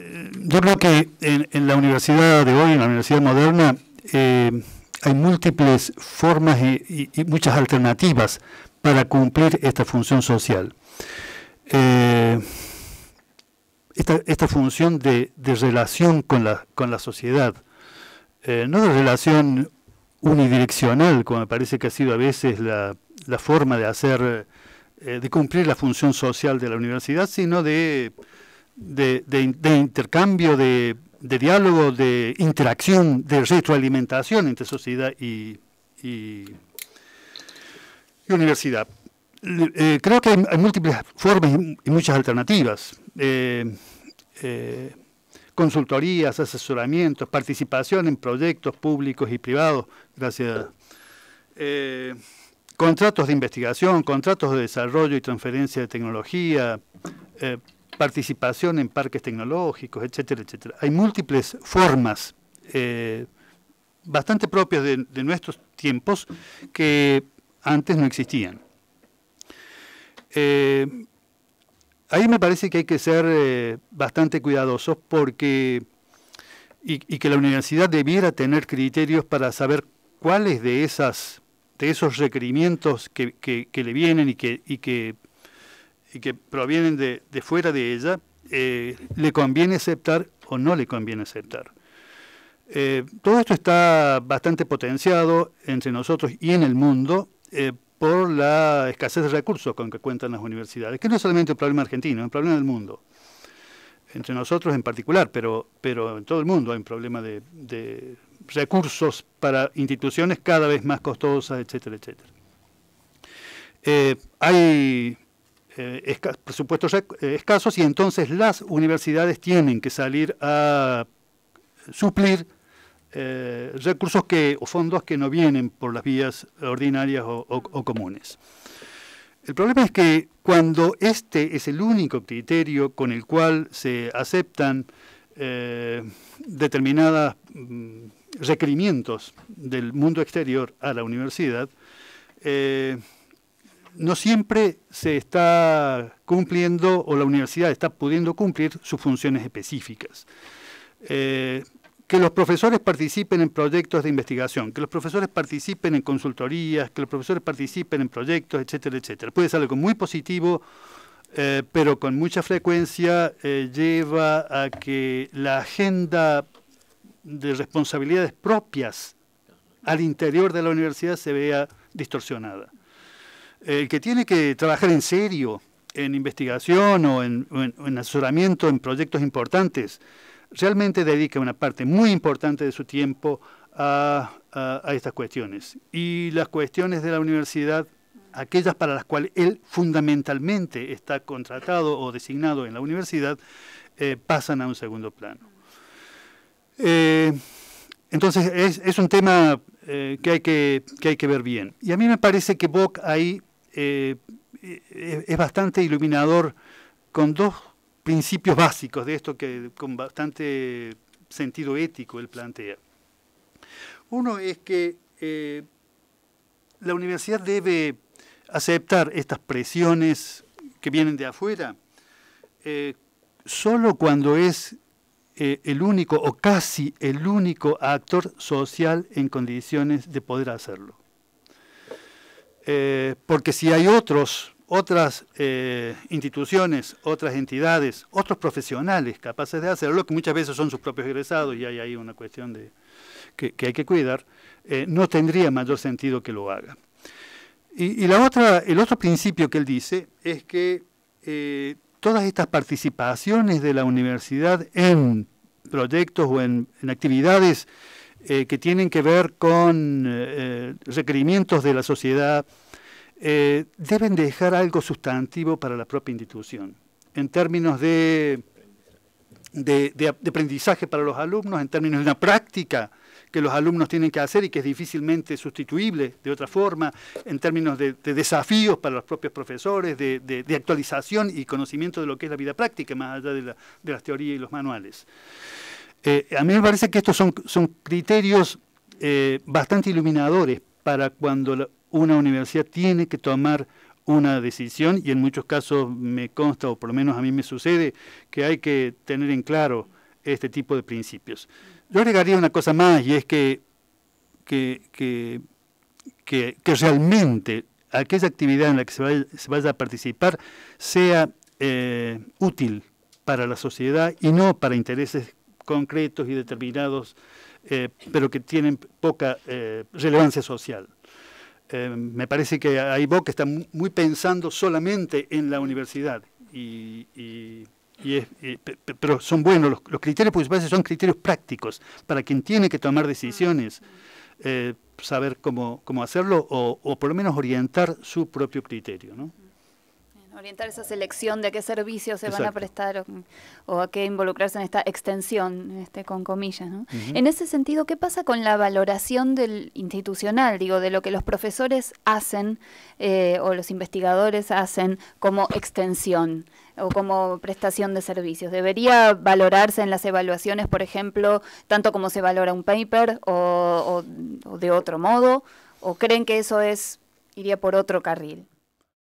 Eh, yo creo que en, la universidad de hoy, en la universidad moderna, eh, hay múltiples formas y, muchas alternativas para cumplir esta función social. Eh, esta, función de, relación con la, sociedad, no de relación unidireccional, como me parece que ha sido a veces la, la forma de hacer, de cumplir la función social de la universidad, sino de de, intercambio, de, diálogo, de interacción, de retroalimentación entre sociedad y, universidad. Eh, creo que hay, múltiples formas y, muchas alternativas. Eh, eh, consultorías, asesoramientos, participación en proyectos públicos y privados, gracias. contratos de investigación, contratos de desarrollo y transferencia de tecnología, participación en parques tecnológicos, etcétera, etcétera. Hay múltiples formas eh, bastante propias de, nuestros tiempos que antes no existían. Eh, ahí me parece que hay que ser eh, bastante cuidadosos porque y, que la universidad debiera tener criterios para saber cuáles de esas de esos requerimientos que, le vienen y que y que provienen de, de fuera de ella, eh, le conviene aceptar o no le conviene aceptar. Eh, todo esto está bastante potenciado entre nosotros y en el mundo eh, por la escasez de recursos con que cuentan las universidades, que no es solamente un problema argentino, es un problema del mundo. Entre nosotros en particular, pero, pero en todo el mundo hay un problema de, de recursos para instituciones cada vez más costosas, etcétera, etcétera. hay eh, presupuestos eh, escasos y entonces las universidades tienen que salir a suplir eh, recursos que, o fondos que no vienen por las vías ordinarias o, comunes. El problema es que cuando este es el único criterio con el cual se aceptan determinados mm, requerimientos del mundo exterior a la universidad, no siempre se está cumpliendo o la universidad está pudiendo cumplir sus funciones específicas. Eh, que los profesores participen en proyectos de investigación, que los profesores participen en consultorías, que los profesores participen en proyectos, etcétera, etcétera. Puede ser algo muy positivo, eh, pero con mucha frecuencia eh, lleva a que la agenda de responsabilidades propias al interior de la universidad se vea distorsionada el que tiene que trabajar en serio, en investigación o en, asesoramiento en proyectos importantes, realmente dedica una parte muy importante de su tiempo a, estas cuestiones. Y las cuestiones de la universidad, aquellas para las cuales él fundamentalmente está contratado o designado en la universidad, eh, pasan a un segundo plano. Eh, entonces es, un tema eh, que, hay que, que hay que ver bien. Y a mí me parece que Bock ahí eh, eh, es bastante iluminador con dos principios básicos de esto que con bastante sentido ético él plantea. Uno es que eh, la universidad debe aceptar estas presiones que vienen de afuera solo cuando es el único o casi el único actor social en condiciones de poder hacerlo. Eh, porque si hay otros, otras eh, instituciones, otras entidades, otros profesionales capaces de hacerlo, que muchas veces son sus propios egresados y hay ahí una cuestión de, que, hay que cuidar, eh, no tendría mayor sentido que lo haga. Y, la otra, el otro principio que él dice es que todas estas participaciones de la universidad en proyectos o en actividades eh, que tienen que ver con eh, eh, requerimientos de la sociedad, deben dejar algo sustantivo para la propia institución, en términos de, de, aprendizaje para los alumnos, en términos de una práctica que los alumnos tienen que hacer y que es difícilmente sustituible de otra forma, en términos de, desafíos para los propios profesores, de, actualización y conocimiento de lo que es la vida práctica, más allá de, las teorías y los manuales. Eh, a mí me parece que estos son, son criterios eh, bastante iluminadores para cuando una universidad tiene que tomar una decisión y en muchos casos me consta, o por lo menos a mí me sucede, que hay que tener en claro este tipo de principios. Yo agregaría una cosa más y es que, que, realmente aquella actividad en la que se vaya, a participar sea eh, útil para la sociedad y no para intereses concretos y determinados, eh, pero que tienen poca eh, relevancia social. Eh, me parece que hay vos que está muy pensando solamente en la universidad, y, pero son buenos, los, criterios principales son criterios prácticos para quien tiene que tomar decisiones. saber cómo, hacerlo o, o, por lo menos orientar su propio criterio. ¿no? Orientar esa selección de qué servicios se van a prestar o, a qué involucrarse en esta extensión, este, con comillas. ¿no? En ese sentido, ¿qué pasa con la valoración del institucional, digo, de lo que los profesores hacen eh, o los investigadores hacen como extensión? o como prestación de servicios. ¿Debería valorarse en las evaluaciones, por ejemplo, tanto como se valora un paper o, o de otro modo? ¿O creen que eso es iría por otro carril?